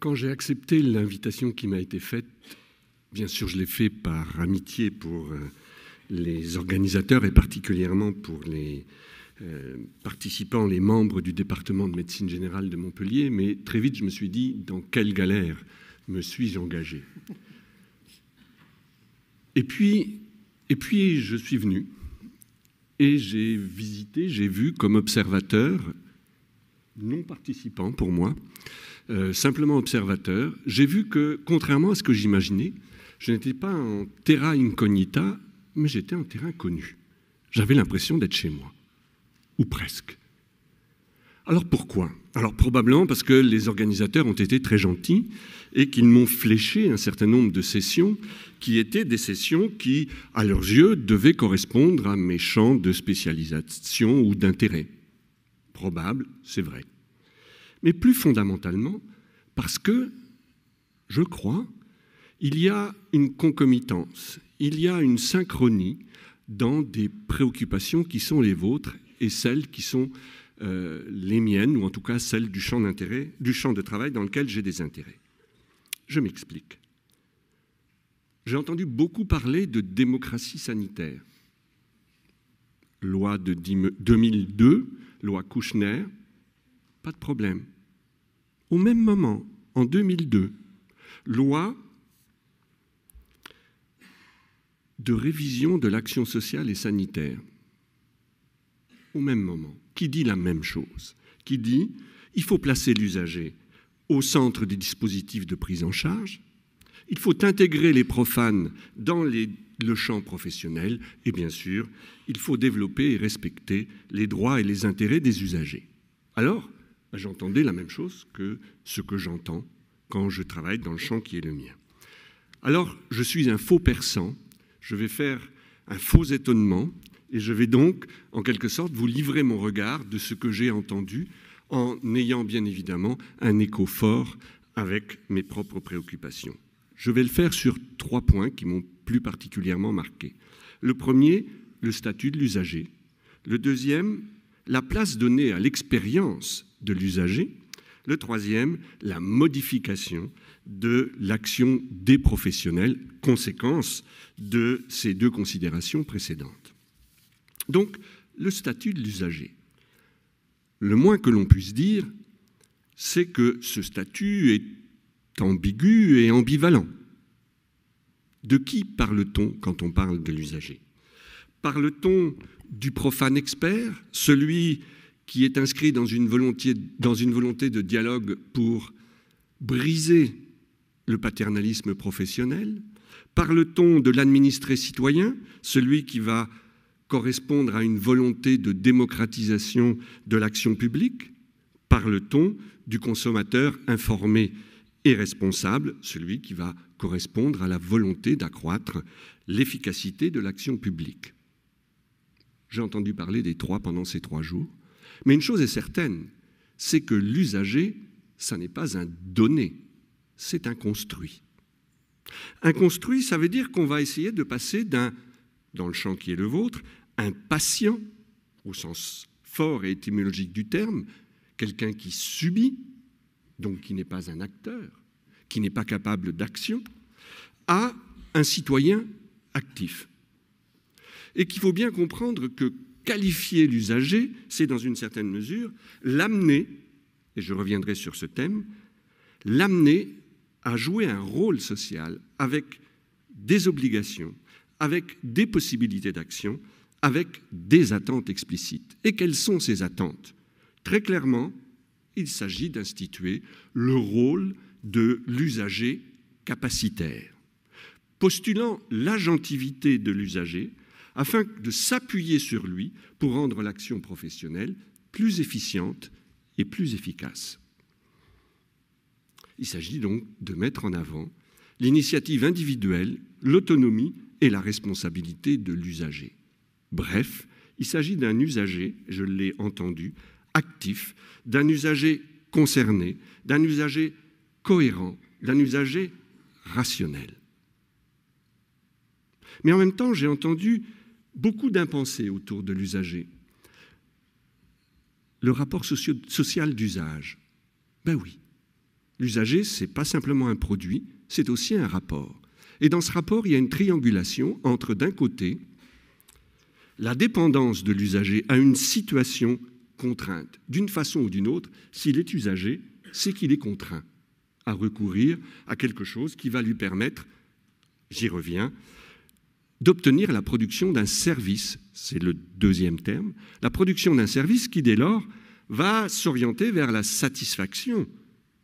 Quand j'ai accepté l'invitation qui m'a été faite, bien sûr je l'ai fait par amitié pour euh, les organisateurs et particulièrement pour les euh, participants, les membres du département de médecine générale de Montpellier, mais très vite je me suis dit dans quelle galère me suis-je engagé. Et puis, et puis je suis venu et j'ai visité, j'ai vu comme observateur, non participant pour moi, euh, simplement observateur, j'ai vu que, contrairement à ce que j'imaginais, je n'étais pas en terra incognita, mais j'étais en terrain connu. J'avais l'impression d'être chez moi, ou presque. Alors pourquoi Alors probablement parce que les organisateurs ont été très gentils et qu'ils m'ont fléché un certain nombre de sessions qui étaient des sessions qui, à leurs yeux, devaient correspondre à mes champs de spécialisation ou d'intérêt. Probable, c'est vrai mais plus fondamentalement parce que, je crois, il y a une concomitance, il y a une synchronie dans des préoccupations qui sont les vôtres et celles qui sont euh, les miennes, ou en tout cas celles du champ, d'intérêt, du champ de travail dans lequel j'ai des intérêts. Je m'explique. J'ai entendu beaucoup parler de démocratie sanitaire. Loi de 2002, loi Kouchner, pas de problème. Au même moment, en 2002, loi de révision de l'action sociale et sanitaire, au même moment, qui dit la même chose, qui dit il faut placer l'usager au centre des dispositifs de prise en charge, il faut intégrer les profanes dans le champ professionnel et bien sûr, il faut développer et respecter les droits et les intérêts des usagers. Alors, ben, j'entendais la même chose que ce que j'entends quand je travaille dans le champ qui est le mien. Alors, je suis un faux persan, je vais faire un faux étonnement, et je vais donc, en quelque sorte, vous livrer mon regard de ce que j'ai entendu, en ayant bien évidemment un écho fort avec mes propres préoccupations. Je vais le faire sur trois points qui m'ont plus particulièrement marqué. Le premier, le statut de l'usager. Le deuxième, la place donnée à l'expérience de l'usager, le troisième, la modification de l'action des professionnels, conséquence de ces deux considérations précédentes. Donc, le statut de l'usager. Le moins que l'on puisse dire, c'est que ce statut est ambigu et ambivalent. De qui parle-t-on quand on parle de l'usager Parle-t-on du profane expert, celui qui est inscrit dans une volonté, de dialogue pour briser le paternalisme professionnel Parle-t-on de l'administré citoyen, celui qui va correspondre à une volonté de démocratisation de l'action publique Parle-t-on du consommateur informé et responsable, celui qui va correspondre à la volonté d'accroître l'efficacité de l'action publique j'ai entendu parler des trois pendant ces trois jours. Mais une chose est certaine, c'est que l'usager, ça n'est pas un donné, c'est un construit. Un construit, ça veut dire qu'on va essayer de passer d'un, dans le champ qui est le vôtre, un patient, au sens fort et étymologique du terme, quelqu'un qui subit, donc qui n'est pas un acteur, qui n'est pas capable d'action, à un citoyen actif et qu'il faut bien comprendre que qualifier l'usager, c'est dans une certaine mesure l'amener, et je reviendrai sur ce thème, l'amener à jouer un rôle social avec des obligations, avec des possibilités d'action, avec des attentes explicites. Et quelles sont ces attentes Très clairement, il s'agit d'instituer le rôle de l'usager capacitaire. Postulant l'agentivité de l'usager, afin de s'appuyer sur lui pour rendre l'action professionnelle plus efficiente et plus efficace. Il s'agit donc de mettre en avant l'initiative individuelle, l'autonomie et la responsabilité de l'usager. Bref, il s'agit d'un usager, je l'ai entendu, actif, d'un usager concerné, d'un usager cohérent, d'un usager rationnel. Mais en même temps, j'ai entendu beaucoup d'impensés autour de l'usager. Le rapport social d'usage. Ben oui, l'usager, c'est pas simplement un produit, c'est aussi un rapport. Et dans ce rapport, il y a une triangulation entre, d'un côté, la dépendance de l'usager à une situation contrainte. D'une façon ou d'une autre, s'il est usager, c'est qu'il est contraint à recourir à quelque chose qui va lui permettre, j'y reviens, d'obtenir la production d'un service, c'est le deuxième terme, la production d'un service qui dès lors va s'orienter vers la satisfaction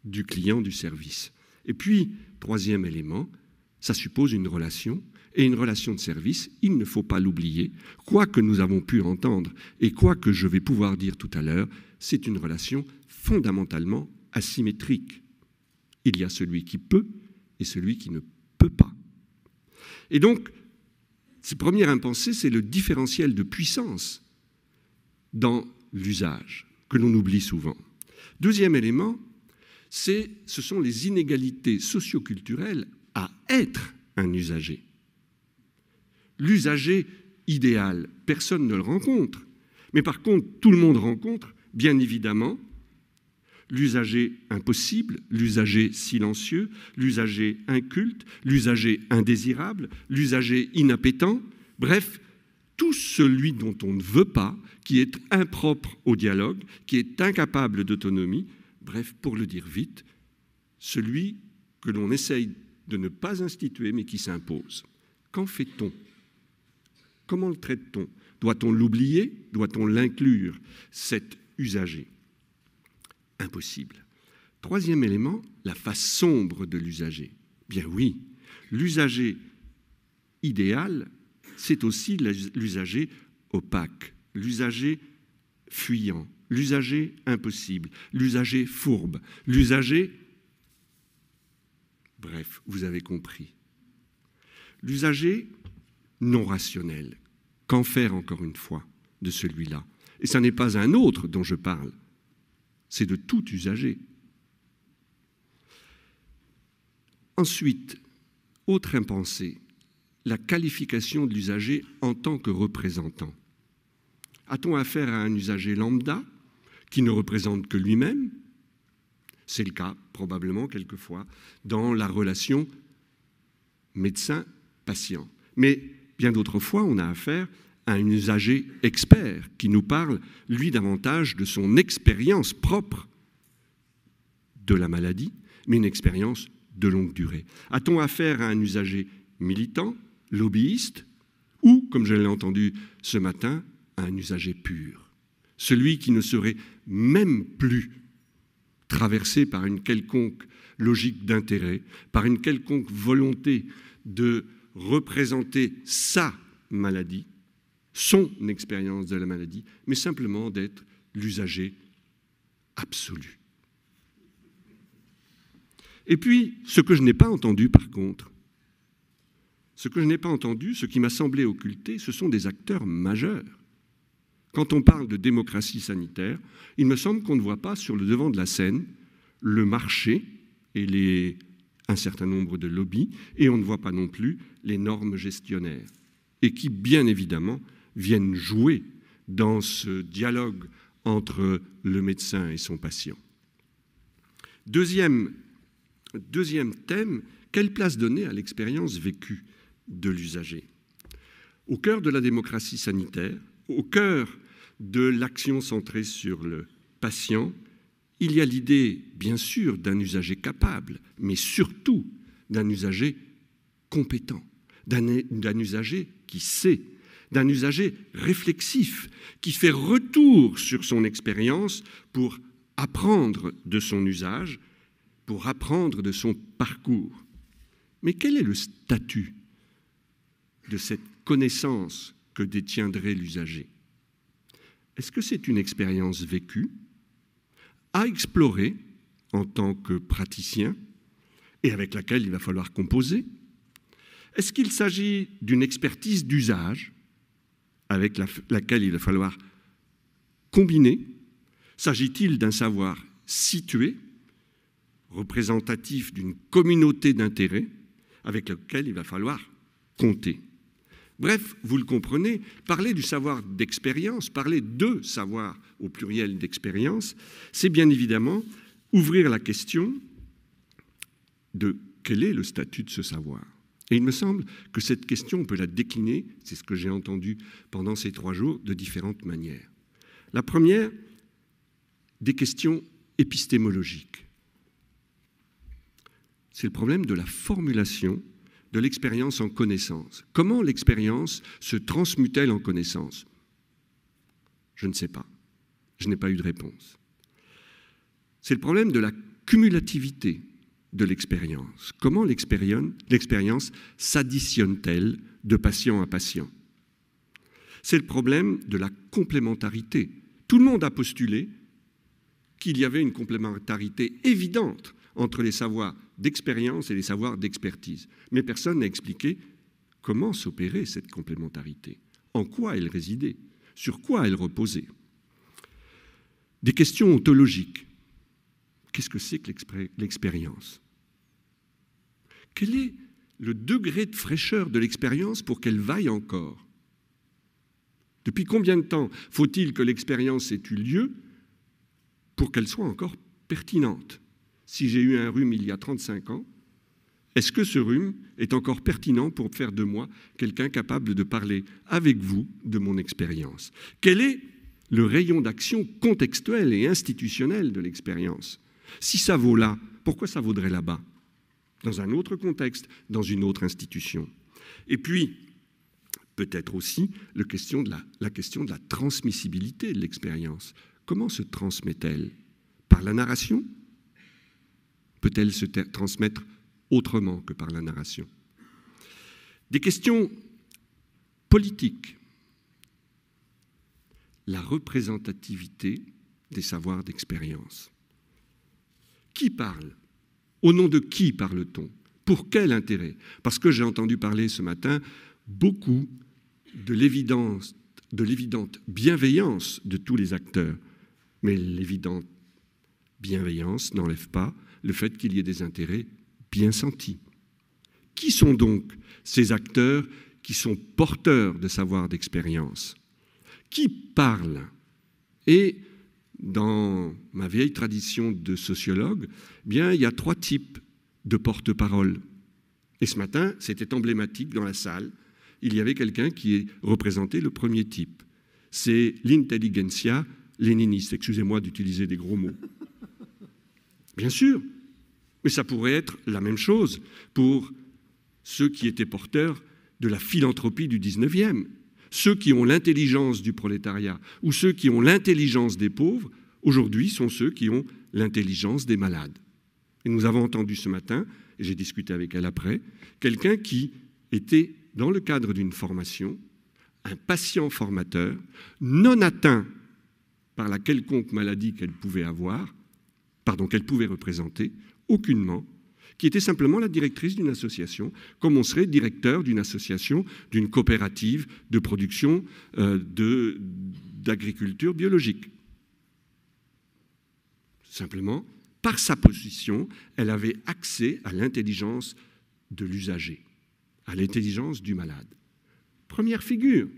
du client du service. Et puis, troisième élément, ça suppose une relation, et une relation de service, il ne faut pas l'oublier, quoi que nous avons pu entendre et quoi que je vais pouvoir dire tout à l'heure, c'est une relation fondamentalement asymétrique. Il y a celui qui peut et celui qui ne peut pas. Et donc, ce première impensée, c'est le différentiel de puissance dans l'usage, que l'on oublie souvent. Deuxième élément, ce sont les inégalités socioculturelles à être un usager. L'usager idéal, personne ne le rencontre, mais par contre, tout le monde rencontre, bien évidemment, l'usager impossible, l'usager silencieux, l'usager inculte, l'usager indésirable, l'usager inappétent, bref, tout celui dont on ne veut pas, qui est impropre au dialogue, qui est incapable d'autonomie, bref, pour le dire vite, celui que l'on essaye de ne pas instituer mais qui s'impose. Qu'en fait-on Comment le traite-t-on Doit-on l'oublier Doit-on l'inclure, cet usager impossible. Troisième élément, la face sombre de l'usager. Bien oui, l'usager idéal, c'est aussi l'usager opaque, l'usager fuyant, l'usager impossible, l'usager fourbe, l'usager... Bref, vous avez compris. L'usager non rationnel. Qu'en faire encore une fois de celui-là Et ce n'est pas un autre dont je parle, c'est de tout usager. Ensuite, autre impensée, la qualification de l'usager en tant que représentant. A-t-on affaire à un usager lambda qui ne représente que lui-même C'est le cas probablement quelquefois dans la relation médecin-patient. Mais bien d'autres fois, on a affaire un usager expert qui nous parle, lui, davantage de son expérience propre de la maladie, mais une expérience de longue durée. A-t-on affaire à un usager militant, lobbyiste, ou, comme je l'ai entendu ce matin, à un usager pur, celui qui ne serait même plus traversé par une quelconque logique d'intérêt, par une quelconque volonté de représenter sa maladie, son expérience de la maladie, mais simplement d'être l'usager absolu. Et puis, ce que je n'ai pas entendu par contre, ce que je n'ai pas entendu, ce qui m'a semblé occulté, ce sont des acteurs majeurs. Quand on parle de démocratie sanitaire, il me semble qu'on ne voit pas sur le devant de la scène le marché et les, un certain nombre de lobbies, et on ne voit pas non plus les normes gestionnaires, et qui, bien évidemment, viennent jouer dans ce dialogue entre le médecin et son patient. Deuxième, deuxième thème, quelle place donner à l'expérience vécue de l'usager Au cœur de la démocratie sanitaire, au cœur de l'action centrée sur le patient, il y a l'idée, bien sûr, d'un usager capable, mais surtout d'un usager compétent, d'un usager qui sait d'un usager réflexif qui fait retour sur son expérience pour apprendre de son usage, pour apprendre de son parcours. Mais quel est le statut de cette connaissance que détiendrait l'usager Est-ce que c'est une expérience vécue à explorer en tant que praticien et avec laquelle il va falloir composer Est-ce qu'il s'agit d'une expertise d'usage avec laquelle il va falloir combiner. S'agit-il d'un savoir situé, représentatif d'une communauté d'intérêts avec laquelle il va falloir compter Bref, vous le comprenez, parler du savoir d'expérience, parler de savoir au pluriel d'expérience, c'est bien évidemment ouvrir la question de quel est le statut de ce savoir et il me semble que cette question, on peut la décliner, c'est ce que j'ai entendu pendant ces trois jours, de différentes manières. La première, des questions épistémologiques. C'est le problème de la formulation de l'expérience en connaissance. Comment l'expérience se t elle en connaissance Je ne sais pas. Je n'ai pas eu de réponse. C'est le problème de la cumulativité de l'expérience. Comment l'expérience s'additionne-t-elle de patient à patient C'est le problème de la complémentarité. Tout le monde a postulé qu'il y avait une complémentarité évidente entre les savoirs d'expérience et les savoirs d'expertise. Mais personne n'a expliqué comment s'opérait cette complémentarité, en quoi elle résidait, sur quoi elle reposait. Des questions ontologiques Qu'est-ce que c'est que l'expérience Quel est le degré de fraîcheur de l'expérience pour qu'elle vaille encore Depuis combien de temps faut-il que l'expérience ait eu lieu pour qu'elle soit encore pertinente Si j'ai eu un rhume il y a 35 ans, est-ce que ce rhume est encore pertinent pour faire de moi quelqu'un capable de parler avec vous de mon expérience Quel est le rayon d'action contextuel et institutionnel de l'expérience si ça vaut là, pourquoi ça vaudrait là-bas Dans un autre contexte, dans une autre institution. Et puis, peut-être aussi, la question de la transmissibilité de l'expérience. Comment se transmet-elle Par la narration Peut-elle se transmettre autrement que par la narration Des questions politiques. La représentativité des savoirs d'expérience. Qui parle Au nom de qui parle-t-on Pour quel intérêt Parce que j'ai entendu parler ce matin beaucoup de l'évidence, de l'évidente bienveillance de tous les acteurs. Mais l'évidente bienveillance n'enlève pas le fait qu'il y ait des intérêts bien sentis. Qui sont donc ces acteurs qui sont porteurs de savoir d'expérience Qui parle Et dans ma vieille tradition de sociologue, eh bien, il y a trois types de porte-parole. Et ce matin, c'était emblématique dans la salle. Il y avait quelqu'un qui représentait le premier type. C'est l'intelligentsia léniniste. Excusez-moi d'utiliser des gros mots. Bien sûr, mais ça pourrait être la même chose pour ceux qui étaient porteurs de la philanthropie du 19e ceux qui ont l'intelligence du prolétariat ou ceux qui ont l'intelligence des pauvres, aujourd'hui, sont ceux qui ont l'intelligence des malades. Et nous avons entendu ce matin, et j'ai discuté avec elle après, quelqu'un qui était, dans le cadre d'une formation, un patient formateur, non atteint par la quelconque maladie qu'elle pouvait avoir, pardon, qu'elle pouvait représenter, aucunement, qui était simplement la directrice d'une association, comme on serait directeur d'une association, d'une coopérative de production euh, d'agriculture biologique. Simplement, par sa position, elle avait accès à l'intelligence de l'usager, à l'intelligence du malade. Première figure.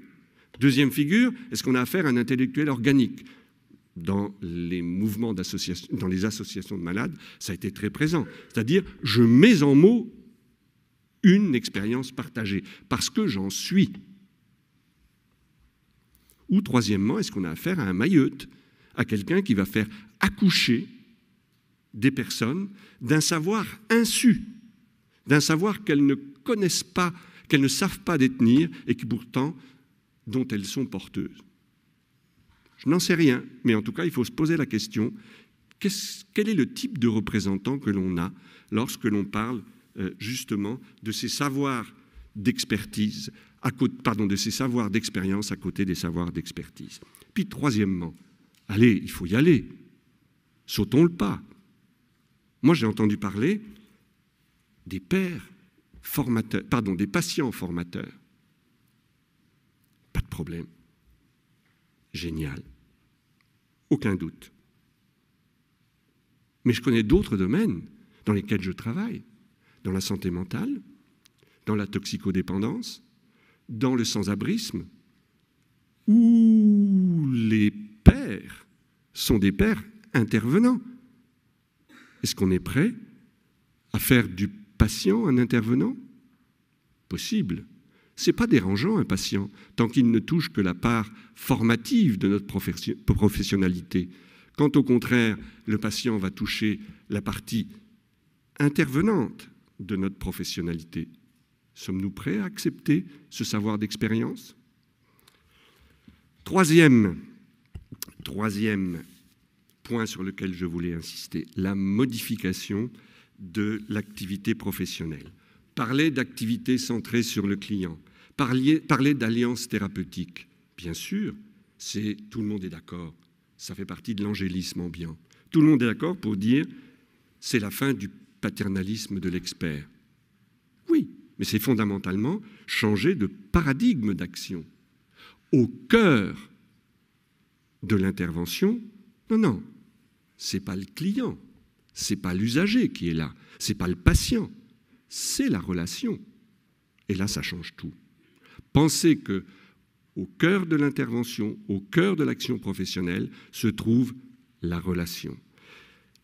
Deuxième figure, est-ce qu'on a affaire à un intellectuel organique dans les mouvements d'association, dans les associations de malades, ça a été très présent. C'est-à-dire, je mets en mots une expérience partagée, parce que j'en suis. Ou troisièmement, est-ce qu'on a affaire à un maillot, à quelqu'un qui va faire accoucher des personnes d'un savoir insu, d'un savoir qu'elles ne connaissent pas, qu'elles ne savent pas détenir et qui pourtant dont elles sont porteuses. Je n'en sais rien, mais en tout cas, il faut se poser la question quel est le type de représentant que l'on a lorsque l'on parle euh, justement de ces savoirs d'expertise, pardon, de ces savoirs d'expérience à côté des savoirs d'expertise. Puis troisièmement, allez, il faut y aller, sautons le pas. Moi, j'ai entendu parler des pères formateurs, pardon, des patients formateurs. Pas de problème génial. Aucun doute. Mais je connais d'autres domaines dans lesquels je travaille, dans la santé mentale, dans la toxicodépendance, dans le sans-abrisme, où les pères sont des pères intervenants. Est-ce qu'on est prêt à faire du patient un intervenant Possible. Ce n'est pas dérangeant un patient, tant qu'il ne touche que la part formative de notre professionnalité. Quand au contraire, le patient va toucher la partie intervenante de notre professionnalité, sommes-nous prêts à accepter ce savoir d'expérience troisième, troisième point sur lequel je voulais insister, la modification de l'activité professionnelle parler d'activités centrées sur le client, parler, parler d'alliances thérapeutiques. Bien sûr, c'est tout le monde est d'accord. Ça fait partie de l'angélisme ambiant. Tout le monde est d'accord pour dire c'est la fin du paternalisme de l'expert. Oui, mais c'est fondamentalement changer de paradigme d'action. Au cœur de l'intervention, non, non, c'est pas le client, c'est pas l'usager qui est là, c'est pas le patient, c'est la relation. Et là, ça change tout. Pensez que au cœur de l'intervention, au cœur de l'action professionnelle, se trouve la relation.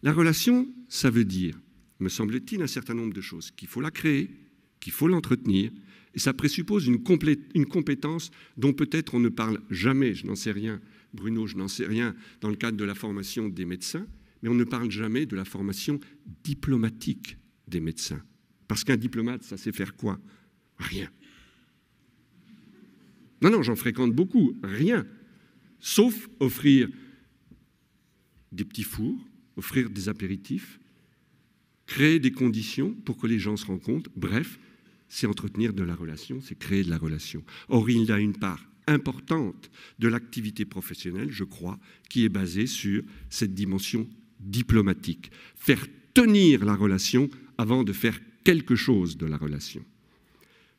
La relation, ça veut dire, me semble-t-il, un certain nombre de choses. Qu'il faut la créer, qu'il faut l'entretenir, et ça présuppose une, une compétence dont peut-être on ne parle jamais, je n'en sais rien, Bruno, je n'en sais rien, dans le cadre de la formation des médecins, mais on ne parle jamais de la formation diplomatique des médecins. Parce qu'un diplomate, ça sait faire quoi Rien. Non, non, j'en fréquente beaucoup, rien. Sauf offrir des petits fours, offrir des apéritifs, créer des conditions pour que les gens se rencontrent. Bref, c'est entretenir de la relation, c'est créer de la relation. Or, il y a une part importante de l'activité professionnelle, je crois, qui est basée sur cette dimension diplomatique. Faire tenir la relation avant de faire quelque chose de la relation.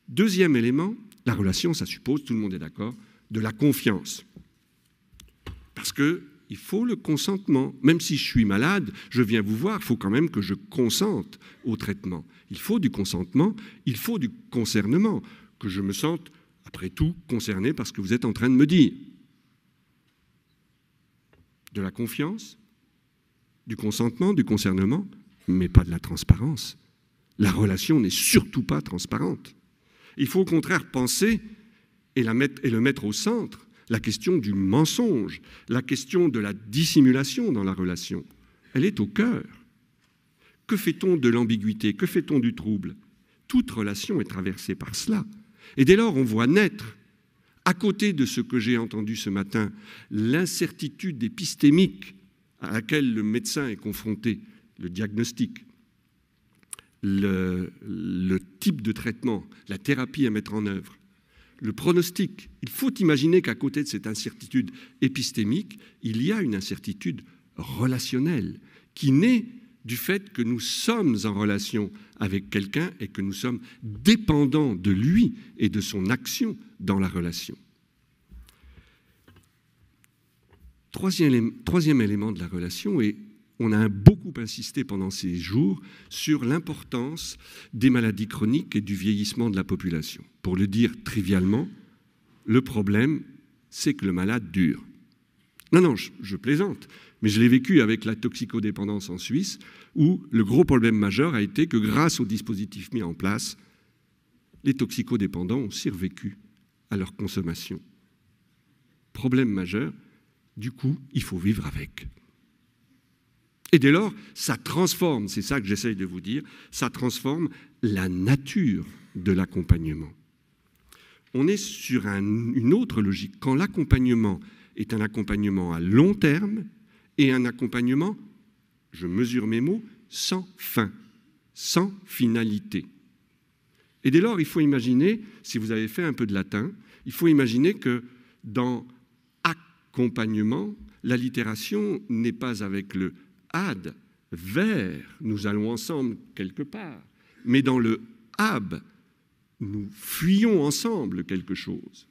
Deuxième élément, la relation, ça suppose, tout le monde est d'accord, de la confiance. Parce que il faut le consentement. Même si je suis malade, je viens vous voir, il faut quand même que je consente au traitement. Il faut du consentement, il faut du concernement, que je me sente, après tout, concerné par ce que vous êtes en train de me dire. De la confiance, du consentement, du concernement, mais pas de la transparence la relation n'est surtout pas transparente. Il faut au contraire penser et, et le mettre au centre, la question du mensonge, la question de la dissimulation dans la relation. Elle est au cœur. Que fait-on de l'ambiguïté Que fait-on du trouble Toute relation est traversée par cela. Et dès lors, on voit naître, à côté de ce que j'ai entendu ce matin, l'incertitude épistémique à laquelle le médecin est confronté, le diagnostic, le, type de traitement, la thérapie à mettre en œuvre, le pronostic. Il faut imaginer qu'à côté de cette incertitude épistémique, il y a une incertitude relationnelle qui naît du fait que nous sommes en relation avec quelqu'un et que nous sommes dépendants de lui et de son action dans la relation. Troisième, troisième élément de la relation est on a beaucoup insisté pendant ces jours sur l'importance des maladies chroniques et du vieillissement de la population. Pour le dire trivialement, le problème, c'est que le malade dure. Non, non, je, plaisante, mais je l'ai vécu avec la toxicodépendance en Suisse, où le gros problème majeur a été que grâce aux dispositifs mis en place, les toxicodépendants ont survécu à leur consommation. Problème majeur, du coup, il faut vivre avec. Et dès lors, ça transforme, c'est ça que j'essaye de vous dire, ça transforme la nature de l'accompagnement. On est sur une autre logique. Quand l'accompagnement est un accompagnement à long terme et un accompagnement, je mesure mes mots, sans fin, sans finalité. Et dès lors, il faut imaginer, si vous avez fait un peu de latin, il faut imaginer que dans accompagnement, l'allitération n'est pas avec le ad, vers, nous allons ensemble quelque part. Mais dans le ab, nous fuyons ensemble quelque chose.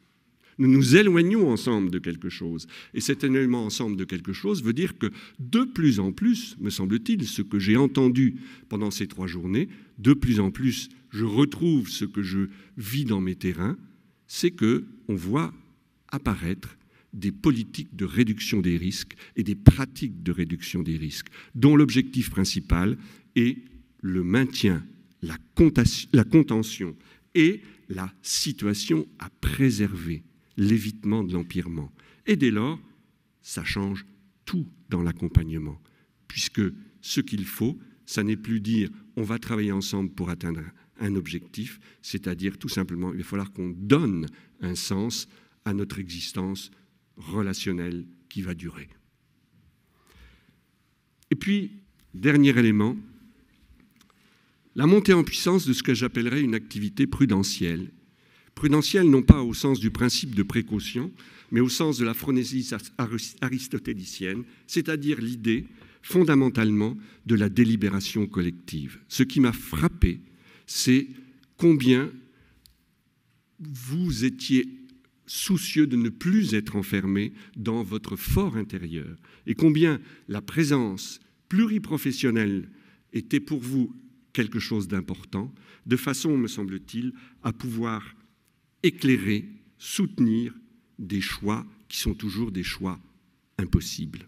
Nous nous éloignons ensemble de quelque chose. Et cet éloignement ensemble de quelque chose veut dire que de plus en plus, me semble-t-il, ce que j'ai entendu pendant ces trois journées, de plus en plus, je retrouve ce que je vis dans mes terrains, c'est que on voit apparaître des politiques de réduction des risques et des pratiques de réduction des risques, dont l'objectif principal est le maintien, la, contention et la situation à préserver, l'évitement de l'empirement. Et dès lors, ça change tout dans l'accompagnement, puisque ce qu'il faut, ça n'est plus dire on va travailler ensemble pour atteindre un objectif, c'est-à-dire tout simplement il va falloir qu'on donne un sens à notre existence relationnel qui va durer. Et puis, dernier élément, la montée en puissance de ce que j'appellerais une activité prudentielle. Prudentielle non pas au sens du principe de précaution, mais au sens de la phronésie aristotélicienne, c'est-à-dire l'idée fondamentalement de la délibération collective. Ce qui m'a frappé, c'est combien vous étiez soucieux de ne plus être enfermé dans votre fort intérieur, et combien la présence pluriprofessionnelle était pour vous quelque chose d'important, de façon, me semble-t-il, à pouvoir éclairer, soutenir des choix qui sont toujours des choix impossibles.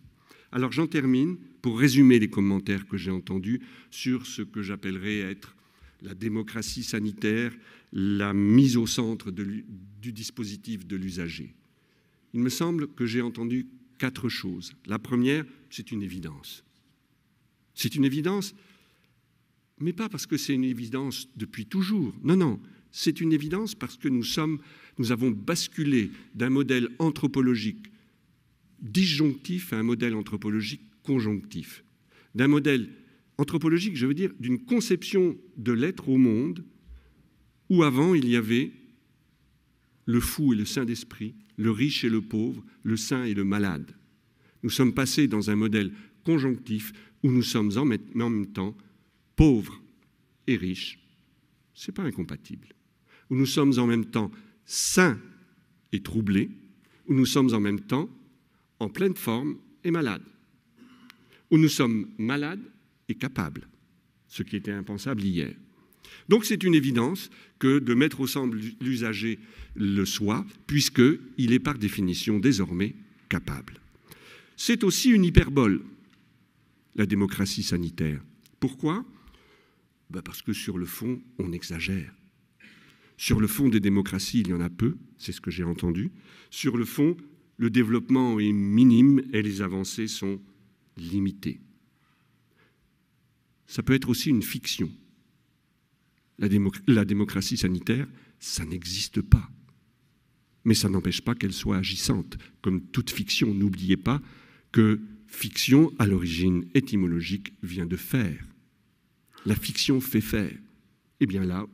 Alors j'en termine pour résumer les commentaires que j'ai entendus sur ce que j'appellerais être la démocratie sanitaire la mise au centre du dispositif de l'usager. Il me semble que j'ai entendu quatre choses. La première, c'est une évidence. C'est une évidence, mais pas parce que c'est une évidence depuis toujours. Non, non, c'est une évidence parce que nous, sommes, nous avons basculé d'un modèle anthropologique disjonctif à un modèle anthropologique conjonctif. D'un modèle anthropologique, je veux dire, d'une conception de l'être au monde où avant il y avait le fou et le saint d'esprit, le riche et le pauvre, le saint et le malade. Nous sommes passés dans un modèle conjonctif où nous sommes en même temps pauvres et riches. Ce n'est pas incompatible. Où nous sommes en même temps saints et troublés, où nous sommes en même temps en pleine forme et malades. Où nous sommes malades et capables, ce qui était impensable hier. Donc c'est une évidence que de mettre au centre l'usager le soi, puisqu'il est par définition désormais capable. C'est aussi une hyperbole, la démocratie sanitaire. Pourquoi bah, Parce que sur le fond, on exagère. Sur le fond des démocraties, il y en a peu, c'est ce que j'ai entendu. Sur le fond, le développement est minime et les avancées sont limitées. Ça peut être aussi une fiction. La, démocratie sanitaire, ça n'existe pas. Mais ça n'empêche pas qu'elle soit agissante. Comme toute fiction, n'oubliez pas que fiction, à l'origine étymologique, vient de faire. La fiction fait faire. Eh bien là,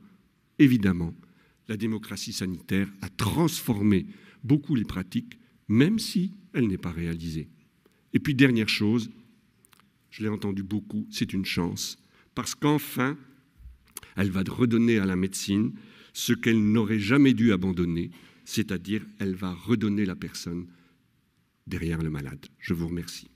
évidemment, la démocratie sanitaire a transformé beaucoup les pratiques, même si elle n'est pas réalisée. Et puis, dernière chose, je l'ai entendu beaucoup, c'est une chance, parce qu'enfin, elle va redonner à la médecine ce qu'elle n'aurait jamais dû abandonner, c'est-à-dire elle va redonner la personne derrière le malade. Je vous remercie.